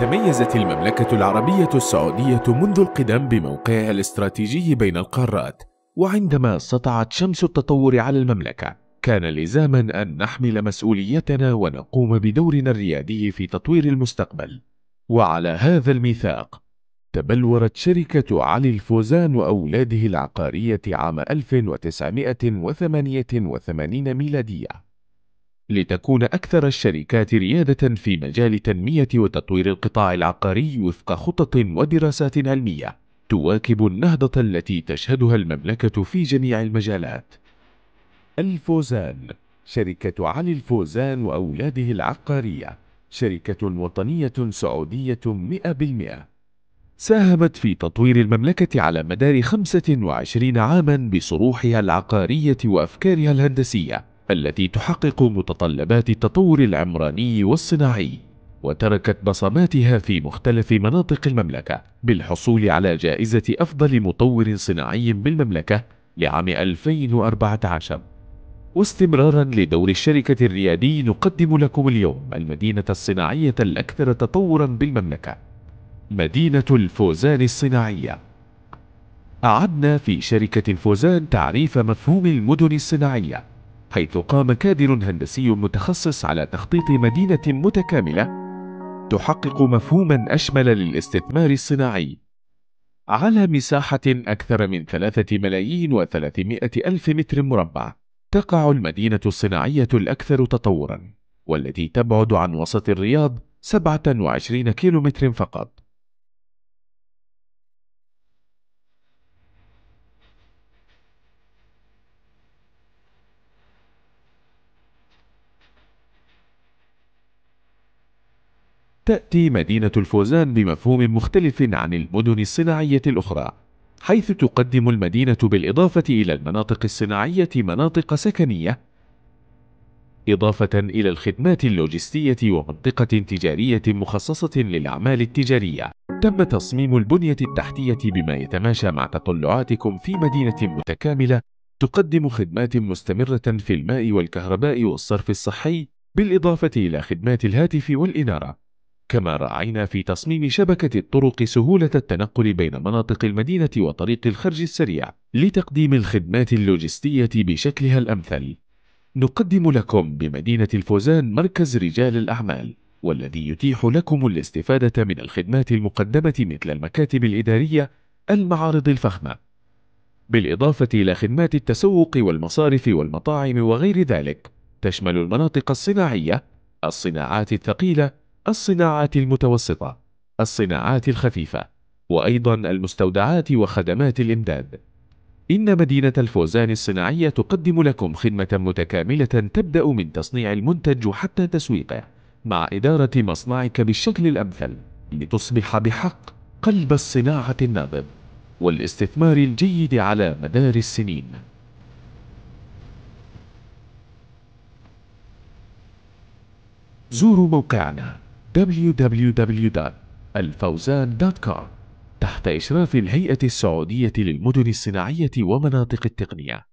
تميزت المملكة العربية السعودية منذ القدم بموقعها الاستراتيجي بين القارات، وعندما سطعت شمس التطور على المملكة، كان لزاما أن نحمل مسؤوليتنا ونقوم بدورنا الريادي في تطوير المستقبل. وعلى هذا الميثاق، تبلورت شركة علي الفوزان وأولاده العقارية عام 1988 ميلادية لتكون أكثر الشركات ريادة في مجال تنمية وتطوير القطاع العقاري وفق خطط ودراسات علمية تواكب النهضة التي تشهدها المملكة في جميع المجالات. الفوزان شركة علي الفوزان وأولاده العقارية شركة وطنية سعودية 100% ساهمت في تطوير المملكة على مدار 25 عاما بصروحها العقارية وأفكارها الهندسية التي تحقق متطلبات التطور العمراني والصناعي وتركت بصماتها في مختلف مناطق المملكة بالحصول على جائزة أفضل مطور صناعي بالمملكة لعام 2014 واستمرارا لدور الشركة الريادي نقدم لكم اليوم المدينة الصناعية الأكثر تطورا بالمملكة مدينة الفوزان الصناعية أعدنا في شركة الفوزان تعريف مفهوم المدن الصناعية حيث قام كادر هندسي متخصص على تخطيط مدينة متكاملة تحقق مفهوما أشمل للاستثمار الصناعي على مساحة أكثر من ثلاثة ملايين وثلاثمائة ألف متر مربع تقع المدينة الصناعية الأكثر تطورا والتي تبعد عن وسط الرياض 27 كيلومتر فقط تأتي مدينة الفوزان بمفهوم مختلف عن المدن الصناعية الأخرى حيث تقدم المدينة بالإضافة إلى المناطق الصناعية مناطق سكنية إضافة إلى الخدمات اللوجستية ومنطقة تجارية مخصصة للأعمال التجارية تم تصميم البنية التحتية بما يتماشى مع تطلعاتكم في مدينة متكاملة تقدم خدمات مستمرة في الماء والكهرباء والصرف الصحي بالإضافة إلى خدمات الهاتف والإنارة كما راعينا في تصميم شبكة الطرق سهولة التنقل بين مناطق المدينة وطريق الخرج السريع لتقديم الخدمات اللوجستية بشكلها الأمثل. نقدم لكم بمدينة الفوزان مركز رجال الأعمال والذي يتيح لكم الاستفادة من الخدمات المقدمة مثل المكاتب الإدارية المعارض الفخمة بالإضافة إلى خدمات التسوق والمصارف والمطاعم وغير ذلك تشمل المناطق الصناعية الصناعات الثقيلة الصناعات المتوسطة، الصناعات الخفيفة، وأيضًا المستودعات وخدمات الإمداد. إن مدينة الفوزان الصناعية تقدم لكم خدمة متكاملة تبدأ من تصنيع المنتج حتى تسويقه، مع إدارة مصنعك بالشكل الأمثل، لتصبح بحق قلب الصناعة النابض، والاستثمار الجيد على مدار السنين. زوروا موقعنا www.alfauzan.com تحت إشراف الهيئة السعودية للمدن الصناعية ومناطق التقنية